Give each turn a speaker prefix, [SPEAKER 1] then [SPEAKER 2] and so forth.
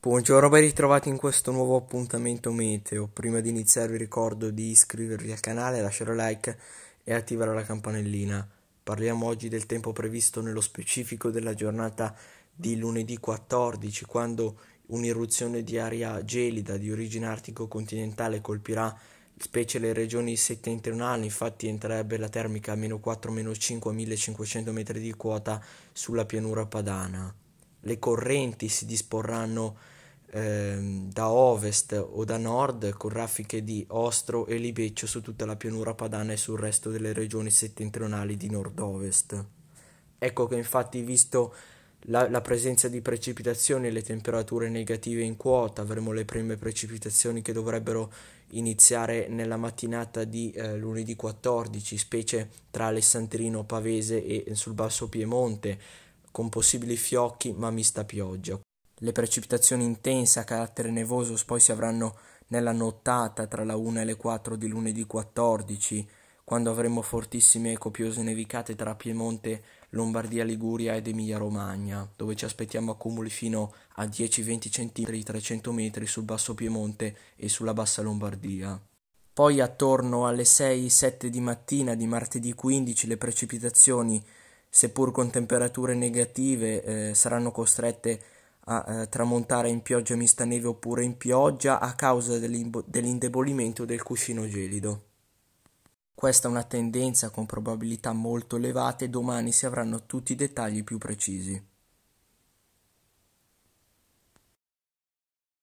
[SPEAKER 1] Buongiorno, ben ritrovati in questo nuovo appuntamento meteo. Prima di iniziare vi ricordo di iscrivervi al canale, lasciare like e attivare la campanellina. Parliamo oggi del tempo previsto nello specifico della giornata di lunedì 14, quando un'irruzione di aria gelida di origine artico-continentale colpirà specie le regioni settentrionali, infatti entrerebbe la termica a meno 4-5 a 1500 metri di quota sulla pianura padana le correnti si disporranno eh, da ovest o da nord con raffiche di Ostro e Libeccio su tutta la pianura padana e sul resto delle regioni settentrionali di nord-ovest. Ecco che infatti visto la, la, presenza di precipitazioni e le temperature negative in quota, avremo le prime precipitazioni che dovrebbero iniziare nella mattinata di eh, lunedì 14, specie tra Alessandrino Pavese e eh, sul basso Piemonte con possibili fiocchi ma mista pioggia. Le precipitazioni intense a carattere nevoso poi si avranno nella nottata tra la 1 e le 4 di lunedì 14, quando avremo fortissime e copiose nevicate tra Piemonte, Lombardia, Liguria ed Emilia-Romagna, dove ci aspettiamo accumuli fino a 10-20 cm 300 metri sul basso Piemonte e sulla bassa Lombardia. Poi attorno alle 6-7 di mattina di martedì 15 le precipitazioni seppur con temperature negative, eh, saranno costrette a eh, tramontare in pioggia mista neve oppure in pioggia a causa dell'indebolimento del cuscino gelido. Questa è una tendenza con probabilità molto elevate, e domani si avranno tutti i dettagli più precisi.